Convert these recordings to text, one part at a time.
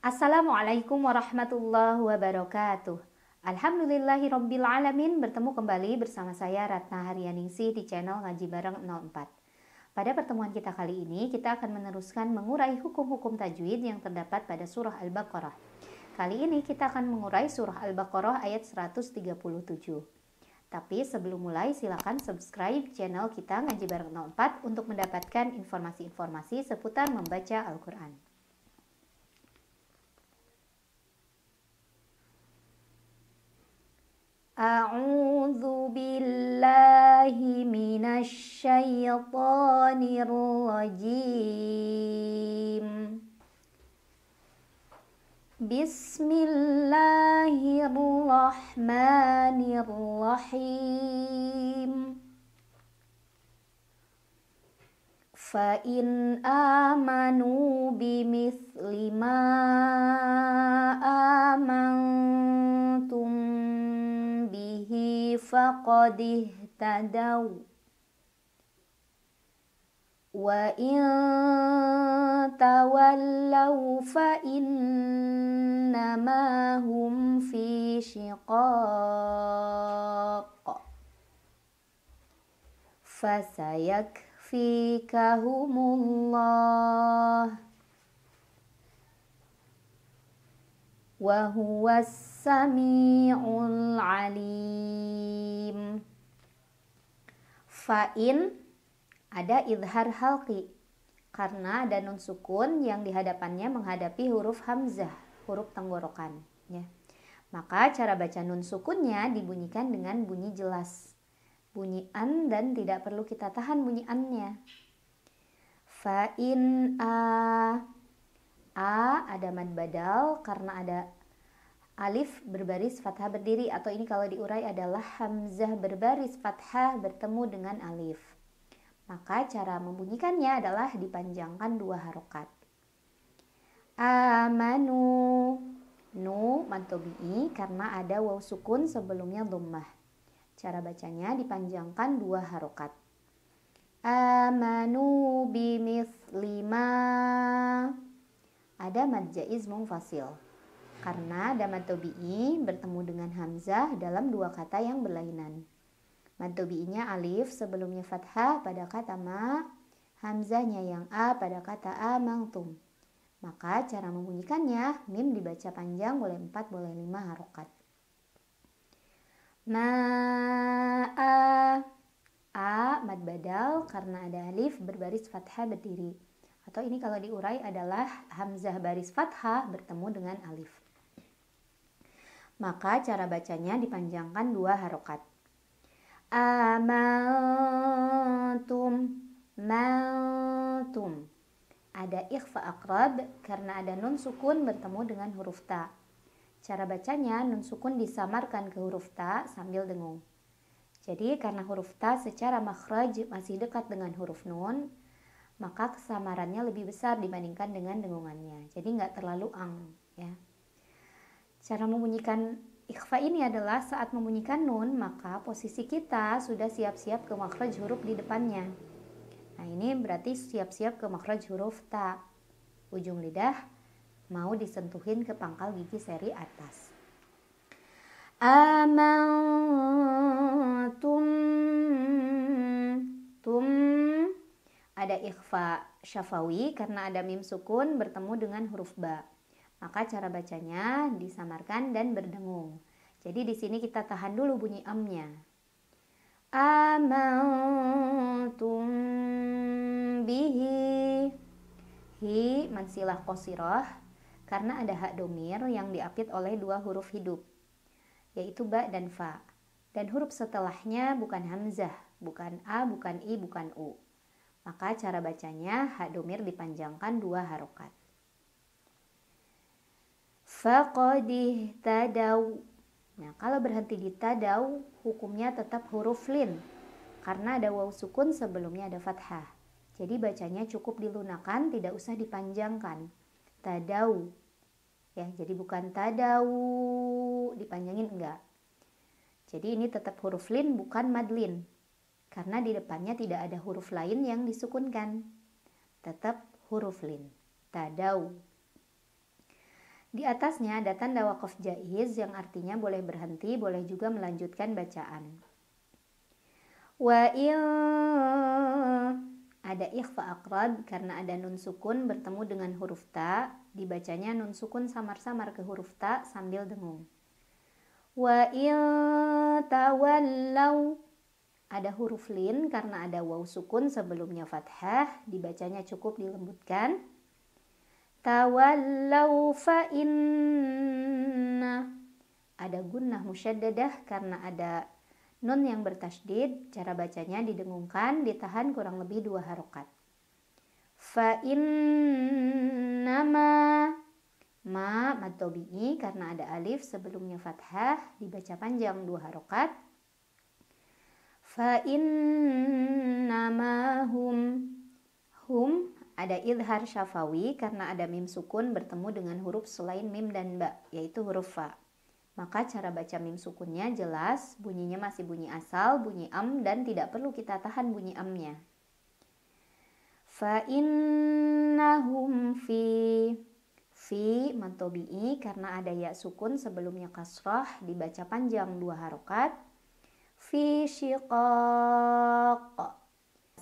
Assalamualaikum warahmatullahi wabarakatuh. Alhamdulillahirabbil alamin, bertemu kembali bersama saya Ratna Haryaningsih di channel Ngaji Bareng 04. Pada pertemuan kita kali ini, kita akan meneruskan mengurai hukum-hukum tajwid yang terdapat pada surah Al-Baqarah. Kali ini kita akan mengurai surah Al-Baqarah ayat 137. Tapi sebelum mulai silakan subscribe channel kita Ngaji Bareng 04 untuk mendapatkan informasi-informasi seputar membaca Al-Qur'an. أعوذ بالله من الشيطان الرجيم بسم الله الرحمن الرحيم فإن آمنوا بمثل ما فقد اهتدوا وإن تولوا فإنما هم في شقاق فسيكفيكهم الله وهو السميع العليم Fa'in ada idhar halki karena ada nun sukun yang dihadapannya menghadapi huruf hamzah, huruf tenggorokan. Ya. Maka cara baca nun sukunnya dibunyikan dengan bunyi jelas. Bunyi an dan tidak perlu kita tahan bunyi annya. in a A ada mad badal karena ada alif berbaris fathah berdiri atau ini kalau diurai adalah hamzah berbaris fathah bertemu dengan alif. Maka cara membunyikannya adalah dipanjangkan dua harokat. Amanu nu mantobi'i karena ada waw sukun sebelumnya dhammah. Cara bacanya dipanjangkan dua harokat. Amanu bimis lima ada mad jaiz mufasil Karena damat tobi'i bertemu dengan hamzah dalam dua kata yang berlainan. Mad tobi'inya alif sebelumnya fathah pada kata ma, hamzahnya yang a pada kata a mangtum. Maka cara membunyikannya, mim dibaca panjang boleh 4 boleh 5 harokat. Ma'a A mad badal karena ada alif berbaris fathah berdiri. Atau ini kalau diurai adalah hamzah baris fathah bertemu dengan alif. Maka cara bacanya dipanjangkan dua harokat. Amantum, mantum. Ada ikhfa akrab karena ada nun sukun bertemu dengan huruf ta. Cara bacanya nun sukun disamarkan ke huruf ta sambil dengung. Jadi karena huruf ta secara makhraj masih dekat dengan huruf nun, maka kesamarannya lebih besar dibandingkan dengan dengungannya. Jadi nggak terlalu ang. Ya. Cara membunyikan ikhfa ini adalah saat membunyikan nun, maka posisi kita sudah siap-siap ke makhraj huruf di depannya. Nah ini berarti siap-siap ke makhraj huruf ta. Ujung lidah mau disentuhin ke pangkal gigi seri atas. Amantum ada ikhfa syafawi karena ada mim sukun bertemu dengan huruf ba. Maka cara bacanya disamarkan dan berdengung. Jadi di sini kita tahan dulu bunyi amnya. Amantum bihi hi mansilah kosiroh karena ada hak domir yang diapit oleh dua huruf hidup yaitu ba dan fa dan huruf setelahnya bukan hamzah bukan a bukan i bukan u maka cara bacanya hak domir dipanjangkan dua harokat. Fakodih tadaw. Nah, kalau berhenti di tadaw, hukumnya tetap huruf lin. Karena ada waw sukun sebelumnya ada fathah. Jadi bacanya cukup dilunakan, tidak usah dipanjangkan. Tadaw. Ya, jadi bukan tadaw dipanjangin enggak. Jadi ini tetap huruf lin bukan madlin karena di depannya tidak ada huruf lain yang disukunkan. Tetap huruf lin. Tadau. Di atasnya ada tanda wakaf jaiz yang artinya boleh berhenti, boleh juga melanjutkan bacaan. Wa il ada ikhfa akrab karena ada nun sukun bertemu dengan huruf ta, dibacanya nun sukun samar-samar ke huruf ta sambil dengung. Wa il ada huruf lin karena ada waw sukun sebelumnya fathah, dibacanya cukup dilembutkan. Tawallau fa inna. Ada gunnah musyaddadah karena ada nun yang bertasydid, cara bacanya didengungkan, ditahan kurang lebih dua harokat. Fa ma ma matobi'i karena ada alif sebelumnya fathah, dibaca panjang dua harokat. فَإِنَّمَا هُمْ Hum ada idhar syafawi karena ada mim sukun bertemu dengan huruf selain mim dan ba, yaitu huruf fa. Maka cara baca mim sukunnya jelas, bunyinya masih bunyi asal, bunyi am, dan tidak perlu kita tahan bunyi amnya. Fa'innahum fi Fi matobi'i karena ada ya sukun sebelumnya kasroh dibaca panjang dua harokat fi shiqaq.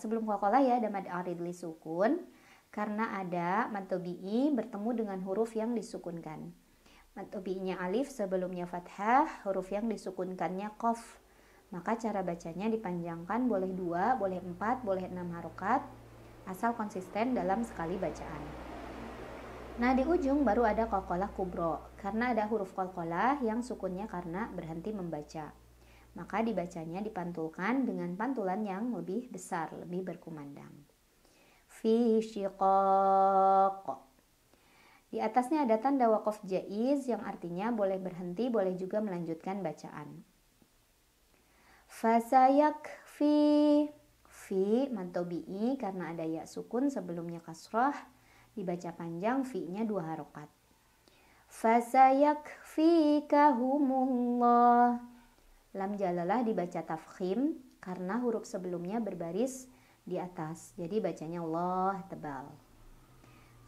sebelum qalqalah ya ada mad arid li sukun karena ada mad tabi'i bertemu dengan huruf yang disukunkan mad tabi'inya alif sebelumnya fathah huruf yang disukunkannya qaf maka cara bacanya dipanjangkan boleh dua, boleh empat, boleh enam harokat asal konsisten dalam sekali bacaan. Nah di ujung baru ada kolkolah kubro karena ada huruf kolkolah yang sukunnya karena berhenti membaca maka dibacanya dipantulkan dengan pantulan yang lebih besar, lebih berkumandang. Fi Di atasnya ada tanda wakaf jaiz yang artinya boleh berhenti, boleh juga melanjutkan bacaan. Fasayak fi fi mantobi'i karena ada ya sukun sebelumnya kasroh dibaca panjang fi-nya dua harokat. Fasayak fi kahumullah Lam jalalah dibaca tafkhim karena huruf sebelumnya berbaris di atas. Jadi bacanya Allah tebal.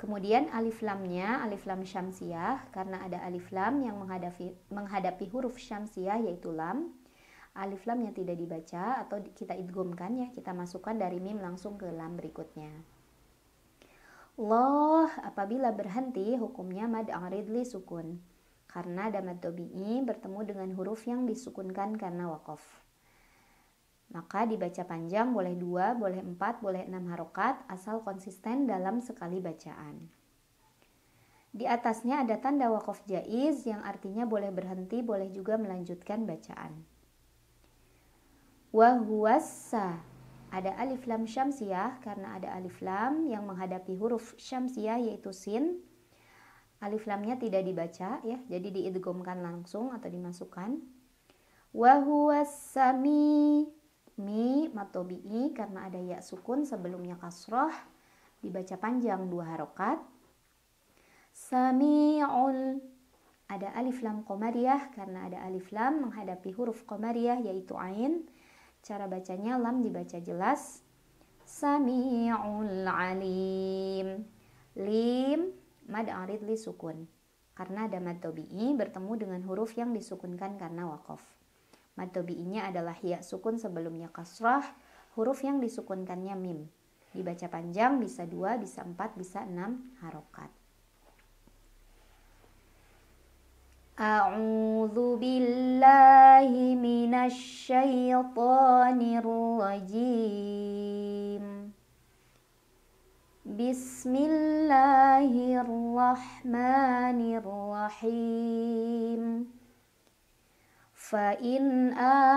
Kemudian alif lamnya alif lam syamsiah karena ada alif lam yang menghadapi menghadapi huruf syamsiah yaitu lam. Alif lam yang tidak dibaca atau kita idgumkan ya, kita masukkan dari mim langsung ke lam berikutnya. Loh, apabila berhenti hukumnya mad sukun karena damat ini bertemu dengan huruf yang disukunkan karena wakof. Maka dibaca panjang boleh dua, boleh empat, boleh enam harokat asal konsisten dalam sekali bacaan. Di atasnya ada tanda wakof jaiz yang artinya boleh berhenti, boleh juga melanjutkan bacaan. Wahuasa ada alif lam syamsiah karena ada alif lam yang menghadapi huruf syamsiah yaitu sin alif lamnya tidak dibaca ya jadi diidgomkan langsung atau dimasukkan wa mi sami mi matobi'i karena ada ya sukun sebelumnya kasroh dibaca panjang dua harokat sami'ul ada alif lam komariah karena ada alif lam menghadapi huruf komariah yaitu ain cara bacanya lam dibaca jelas sami'ul alim dengan alif li sukun karena ada mad tobi'i bertemu dengan huruf yang disukunkan karena wakof. Mad tobi'inya adalah hiya sukun sebelumnya kasrah, huruf yang disukunkannya mim. Dibaca panjang bisa dua bisa empat bisa enam harokat. أعوذ billahi من rajim. بسم الله الرحمن الرحيم فإن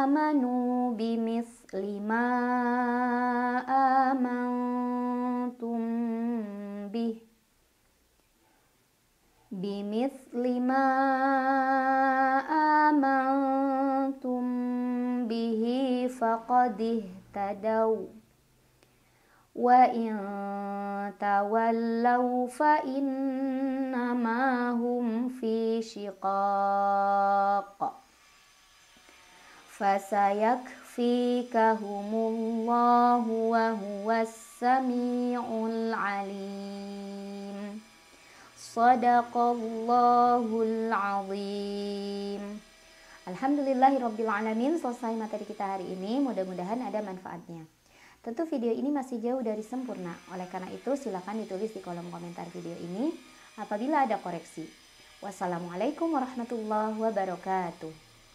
آمنوا بمثل ما آمنتم به بمثل ما آمنتم به فقد اهتدوا وإن تولوا فإنما هم في شقاق فسيكفيكهم الله وهو السميع العليم صدق الله العظيم Alhamdulillahirrabbilalamin selesai materi kita hari ini mudah-mudahan ada manfaatnya Tentu video ini masih jauh dari sempurna, oleh karena itu silakan ditulis di kolom komentar video ini apabila ada koreksi. Wassalamualaikum warahmatullahi wabarakatuh.